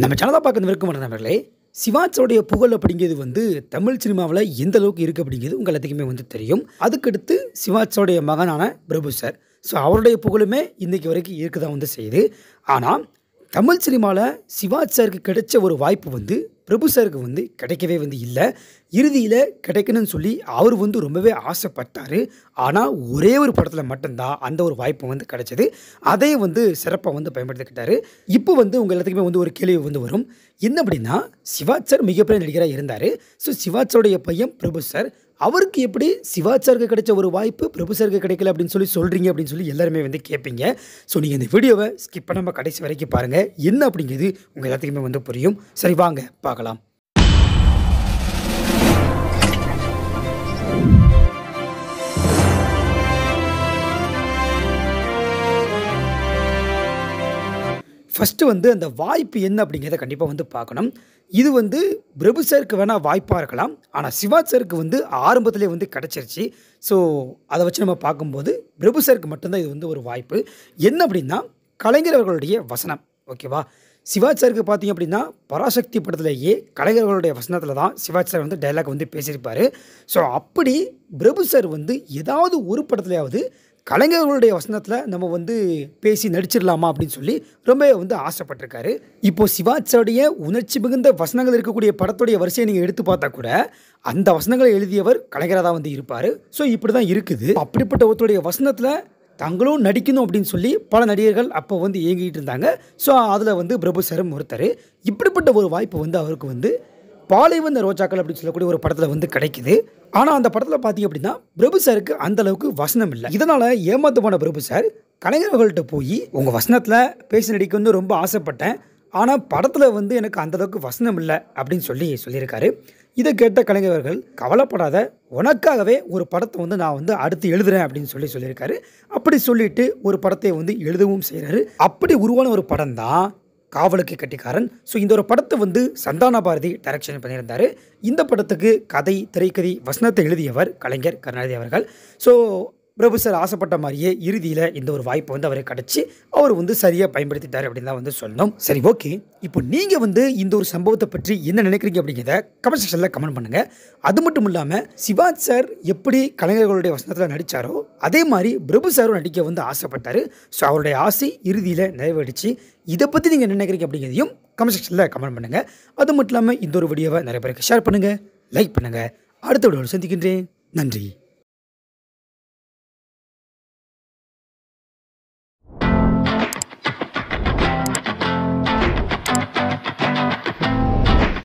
நம்ம சேனலாக பார்க்க விருக்கம் நண்பர்களே சிவாஜோடைய புகழ் அப்படிங்கிறது வந்து தமிழ் சினிமாவில் எந்த அளவுக்கு இருக்குது அப்படிங்கிறது உங்கள் எல்லாத்துக்குமே வந்து தெரியும் அதுக்கடுத்து சிவாஜோடைய மகனான பிரபு சார் ஸோ அவருடைய புகழுமே இன்றைக்கு வரைக்கும் இருக்க தான் வந்து செய்யுது ஆனால் தமிழ் சினிமாவில் சிவாஜ் சாருக்கு கிடைச்ச ஒரு வாய்ப்பு வந்து பிரபு சாருக்கு வந்து கிடைக்கவே வந்து இல்லை இறுதியில் கிடைக்கணும்னு சொல்லி அவர் வந்து ரொம்பவே ஆசைப்பட்டார் ஆனால் ஒரே ஒரு படத்தில் மட்டும்தான் அந்த ஒரு வாய்ப்பு வந்து கிடைச்சது அதே வந்து சிறப்பாக வந்து பயன்படுத்திக்கிட்டார் இப்போ வந்து உங்கள் எல்லாத்துக்குமே வந்து ஒரு கேள்வி வந்து வரும் என்ன அப்படின்னா சிவாஜ் சார் மிகப்பெரிய நடிகராக இருந்தார் ஸோ சிவாச்சருடைய பையன் பிரபு சார் அவருக்கு எப்படி சிவாச்சாருக்கு கிடைச்ச ஒரு வாய்ப்பு பிரபு சாருக்கு கிடைக்கல அப்படின்னு சொல்லி சொல்கிறீங்க அப்படின்னு சொல்லி எல்லாருமே வந்து கேட்பீங்க ஸோ நீங்கள் இந்த வீடியோவை ஸ்கிப் பண்ணாமல் கடைசி வரைக்கும் பாருங்கள் என்ன அப்படிங்கிறது உங்கள் எல்லாத்துக்குமே வந்து புரியும் சரி வாங்க பார்க்கலாம் ஃபஸ்ட்டு வந்து அந்த வாய்ப்பு என்ன அப்படிங்கிறத கண்டிப்பாக வந்து பார்க்கணும் இது வந்து பிரபு சருக்கு வேணால் வாய்ப்பாக இருக்கலாம் ஆனால் சிவாஜ் சாருக்கு வந்து ஆரம்பத்திலே வந்து கிடச்சிருச்சு ஸோ அதை வச்சு நம்ம பார்க்கும்போது பிரபு சருக்கு மட்டும்தான் இது வந்து ஒரு வாய்ப்பு என்ன அப்படின்னா கலைஞர் வசனம் ஓகேவா சிவாஜ் சாருக்கு பார்த்தீங்க அப்படின்னா பராசக்தி படத்துலேயே கலைஞர்களுடைய வசனத்தில் தான் சிவாஜ் சார் வந்து டைலாக் வந்து பேசியிருப்பார் ஸோ அப்படி பிரபு சார் வந்து ஏதாவது ஒரு படத்துலையாவது கலைஞர்களுடைய வசனத்தில் நம்ம வந்து பேசி நடிச்சிடலாமா அப்படின்னு சொல்லி ரொம்ப வந்து ஆசைப்பட்டிருக்காரு இப்போது சிவாச்சாருடைய உணர்ச்சி மிகுந்த வசனங்கள் இருக்கக்கூடிய படத்துடைய வரிசையை நீங்கள் எடுத்து பார்த்தா கூட அந்த வசனங்களை எழுதியவர் கலைஞராக தான் வந்து இருப்பார் ஸோ இப்படி தான் இருக்குது அப்படிப்பட்ட ஒருத்தருடைய வசனத்தில் தங்களும் நடிக்கணும் அப்படின்னு சொல்லி பல நடிகர்கள் அப்போ வந்து இயங்கிட்டு இருந்தாங்க ஸோ அதில் வந்து பிரபு சரம் ஒருத்தர் இப்படிப்பட்ட ஒரு வாய்ப்பு வந்து அவருக்கு வந்து பாலைவந்த ரோஜாக்கள் அப்படின்னு சொல்லக்கூடிய ஒரு படத்தில் வந்து கிடைக்குது ஆனால் அந்த படத்தில் பார்த்தீங்க அப்படின்னா பிரபு சாருக்கு அந்த அளவுக்கு வசனம் இல்லை இதனால் ஏமாத்து போன பிரபு சார் கலைஞர்கள்ட்ட போய் உங்கள் வசனத்தில் பேசி நடிக்க வந்து ரொம்ப ஆசைப்பட்டேன் ஆனால் படத்தில் வந்து எனக்கு அந்தளவுக்கு வசனம் இல்லை அப்படின்னு சொல்லி சொல்லியிருக்காரு இதை கேட்ட கலைஞர்கள் கவலைப்படாத உனக்காகவே ஒரு படத்தை வந்து நான் வந்து அடுத்து எழுதுறேன் அப்படின்னு சொல்லி சொல்லியிருக்காரு அப்படி சொல்லிட்டு ஒரு படத்தை வந்து எழுதவும் செய்கிறாரு அப்படி உருவான ஒரு படம் தான் காவலுக்கு கட்டிக்காரன் ஸோ இந்த ஒரு படத்தை வந்து சந்தான பாரதி டைரக்ஷன் பண்ணியிருந்தார் இந்த படத்துக்கு கதை திரைக்கதை வசனத்தை எழுதியவர் கலைஞர் கருணாநிதி அவர்கள் ஸோ பிரபு சார் ஆசைப்பட்ட மாதிரியே இறுதியில் இந்த ஒரு வாய்ப்பு வந்து அவரை கிடச்சி அவர் வந்து சரியாக பயன்படுத்திட்டார் அப்படின்னு தான் வந்து சொல்லணும் சரி ஓகே இப்போ நீங்கள் வந்து இந்த ஒரு சம்பவத்தை பற்றி என்ன நினைக்கிறீங்க அப்படிங்கிறத கமெண்ட் செக்ஷனில் கமெண்ட் பண்ணுங்கள் அது மட்டும் இல்லாமல் சிவாஜ் சார் எப்படி கலைஞர்களுடைய வசனத்தில் நடித்தாரோ அதே மாதிரி பிரபு சாரும் நடிக்க வந்து ஆசைப்பட்டார் ஸோ அவருடைய ஆசை இறுதியில் நிறைவேறிச்சு இதை பற்றி நீங்கள் நினைக்கிறீங்க அப்படிங்கிறதையும் கமெண்ட் செக்ஷனில் கமெண்ட் பண்ணுங்கள் அது மட்டும் இல்லாமல் இந்த ஒரு வீடியோவை நிறைய பேருக்கு ஷேர் பண்ணுங்கள் லைக் பண்ணுங்கள் அடுத்த வீடியோவில் சந்திக்கின்றேன் நன்றி